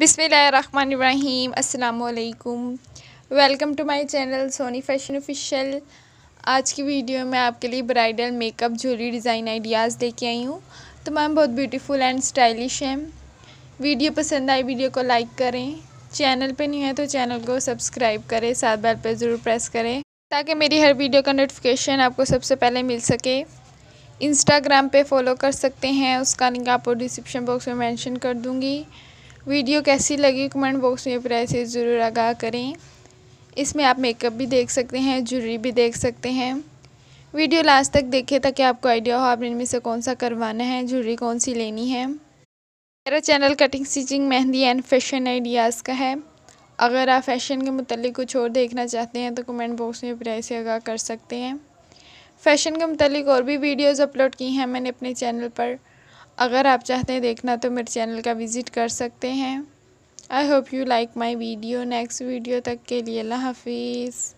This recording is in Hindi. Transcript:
बिसमीम अलकुम welcome to my channel Soni fashion official आज की वीडियो में आपके लिए bridal makeup jewellery design ideas लेके आई हूँ तमाम बहुत ब्यूटीफुल एंड स्टाइलिश हैं वीडियो पसंद आई वीडियो को लाइक करें चैनल पे नहीं है तो चैनल को सब्सक्राइब करें साथ बेल पर ज़रूर प्रेस करें ताकि मेरी हर वीडियो का नोटिफिकेशन आपको सबसे पहले मिल सके इंस्टाग्राम पे फॉलो कर सकते हैं उसका लिंक आपको डिस्क्रिप्शन बॉक्स में मेंशन कर दूँगी वीडियो कैसी लगी कमेंट बॉक्स में प्राइस ज़रूर आगाह करें इसमें आप मेकअप भी देख सकते हैं ज्वेलरी भी देख सकते हैं वीडियो लास्ट तक देखें ताकि आपको आइडिया हो आपने इनमें से कौन सा करवाना है ज्वेलरी कौन सी लेनी है मेरा channel cutting stitching mehndi and fashion ideas का है अगर आप फैशन के मतलब कुछ और देखना चाहते हैं तो कमेंट बॉक्स में प्राइस आगाह कर सकते हैं फैशन के मतलब और भी वीडियोज़ अपलोड की हैं मैंने अपने चैनल पर अगर आप चाहते हैं देखना तो मेरे चैनल का विज़िट कर सकते हैं I hope you like my video next video तक के लिए अल्लाह हाफिज़